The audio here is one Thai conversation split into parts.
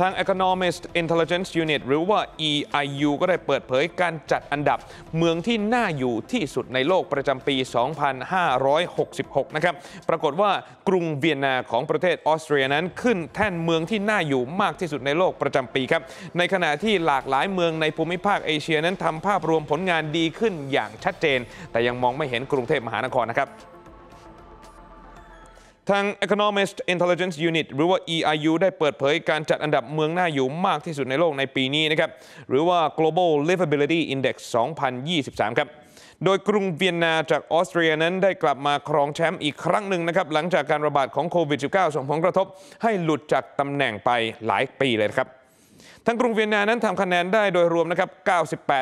ทาง Economist Intelligence Unit หรือว่า EIU ก็ได้เปิดเผยการจัดอันดับเมืองที่น่าอยู่ที่สุดในโลกประจำปี 2566 นะครับ ปรากฏว่ากรุงเวียนนาของประเทศออสเตรียนั้นขึ้นแท่นเมืองที่น่าอยู่มากที่สุดในโลกประจำปีครับ ในขณะที่หลากหลายเมืองในภูมิภาคเอเชียนั้นทำภาพรวมผลงานดีขึ้นอย่างชัดเจน แต่ยังมองไม่เห็นกรุงเทพมหานครนะครับทาง Economist Intelligence Unit หรือว่า EIU ได้เปิดเผยการจัดอันดับเมืองน่าอยู่มากที่สุดในโลกในปีนี้นะครับ หรือว่า Global Livability Index 2023 ครับ โดยกรุงเวียนนาจากออสเตรียนั้นได้กลับมาครองแชมป์อีกครั้งหนึ่งนะครับหลังจากการระบาดของโควิด -19 ส่งผลกระทบให้หลุดจากตำแหน่งไปหลายปีเลยครับทั้งกรุงเวียนนานั้นทำคะแนนได้โดยรวมนะครับ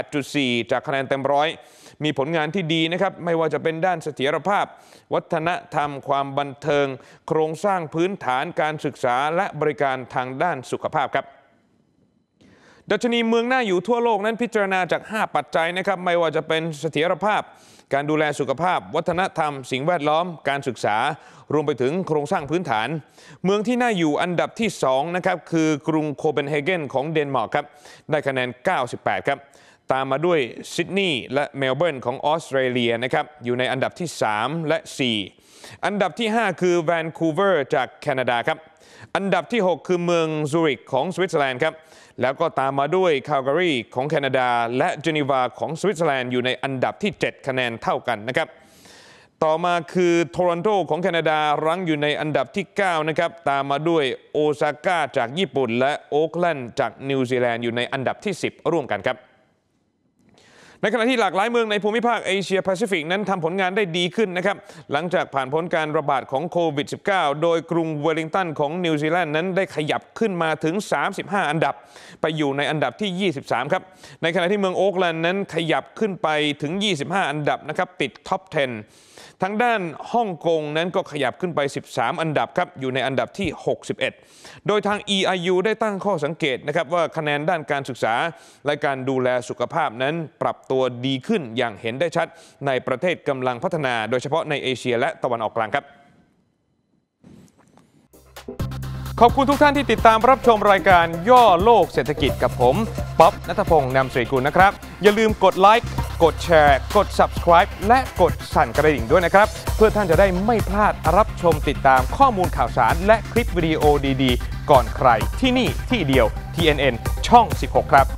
98.4 จากคะแนนเต็มร้อย มีผลงานที่ดีนะครับ ไม่ว่าจะเป็นด้านเสถียรภาพ วัฒนธรรมความบันเทิง โครงสร้างพื้นฐานการศึกษาและบริการทางด้านสุขภาพครับดัชนีเมืองหน้าอยู่ทั่วโลกนั้นพิจารณาจาก 5 ปัจจัยนะครับไม่ว่าจะเป็นเสถียรภาพ การดูแลสุขภาพ วัฒนธรรม สิ่งแวดล้อมการศึกษารวมไปถึงโครงสร้างพื้นฐาน เมืองที่น่าอยู่อันดับที่2นะครับคือกรุงโคเปนเฮเกนของเดนมาร์กครับได้คะแนน 98 ครับตามมาด้วยซิดนีย์และเมลเบิร์นของออสเตรเลียนะครับอยู่ในอันดับที่ 3 และ 4 อันดับที่ 5 คือแวนคูเวอร์จากแคนาดาครับ อันดับที่ 6 คือเมืองซูริกของสวิตเซอร์แลนด์ครับแล้วก็ตามมาด้วยคาลการีของแคนาดาและเจนีวาของสวิตเซอร์แลนด์อยู่ในอันดับที่7 คะแนนเท่ากันนะครับ ต่อมาคือโทรอนโตของแคนาดารั้งอยู่ในอันดับที่9นะครับตามมาด้วยโอซาก้าจากญี่ปุ่นและโอ๊กแลนด์จากนิวซีแลนด์อยู่ในอันดับที่ 10 ร่วมกันครับในขณะที่หลากหลายเมืองในภูมิภาคเอเชียแปซิฟิกนั้นทำผลงานได้ดีขึ้นนะครับหลังจากผ่านพ้นการระบาดของโควิด -19 โดยกรุงเวลลิงตันของนิวซีแลนด์นั้นได้ขยับขึ้นมาถึง 35 อันดับ ไปอยู่ในอันดับที่ 23 ครับ ในขณะที่เมืองโอ๊กแลนด์นั้นขยับขึ้นไปถึง 25 อันดับนะครับติดท็อป10 ทางด้านฮ่องกงนั้นก็ขยับขึ้นไป 13 อันดับครับอยู่ในอันดับที่ 61 โดยทาง EIU ได้ตั้งข้อสังเกตนะครับว่าคะแนนด้านการศึกษาและการดูแลสุขภาพนั้นปรับตัวตัวดีขึ้นอย่างเห็นได้ชัดในประเทศกำลังพัฒนา โดยเฉพาะในเอเชียและตะวันออกกลางครับ ขอบคุณทุกท่านที่ติดตามรับชมรายการย่อโลกเศรษฐกิจกับผม ป๊อบนัทพงศ์นำสีกุลนะครับ อย่าลืมกดไลค์กดแชร์กด subscribe และกดสั่นกระดิ่งด้วยนะครับ เพื่อท่านจะได้ไม่พลาดรับชมติดตามข้อมูลข่าวสาร และคลิปวิดีโอดีๆ ก่อนใคร ที่นี่ที่เดียว TNN ช่อง 16 ครับ